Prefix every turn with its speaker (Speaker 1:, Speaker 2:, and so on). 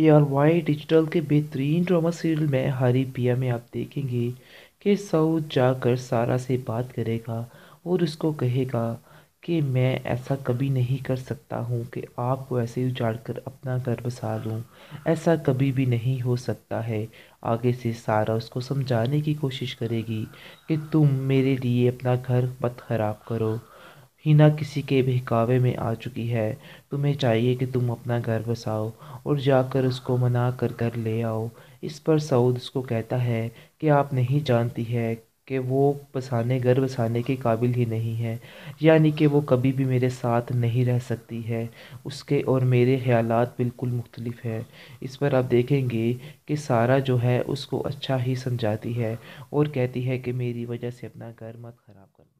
Speaker 1: A R Y digital के बेहतरीन drama serial में हरी पिया में आप देखेंगे कि सऊद जाकर सारा से बात करेगा और उसको कहेगा कि मैं ऐसा कभी नहीं कर सकता हूँ कि आपको ऐसे उजाड़ कर अपना घर बसा लूँ ऐसा कभी भी नहीं हो सकता है आगे से सारा उसको समझाने की कोशिश करेगी कि तुम मेरे लिए अपना घर मत ख़राब करो ना किसी के बहकावे में आ चुकी है तुम्हें चाहिए कि तुम अपना घर बसाओ और जाकर उसको मना कर घर ले आओ इस पर सऊद उसको कहता है कि आप नहीं जानती है कि वो बसाने घर बसाने के काबिल ही नहीं है यानी कि वो कभी भी मेरे साथ नहीं रह सकती है उसके और मेरे ख्याल बिल्कुल मुख्तलिफ है इस पर आप देखेंगे कि सारा जो है उसको अच्छा ही समझाती है और कहती है कि मेरी वजह से अपना घर मत ख़राब करना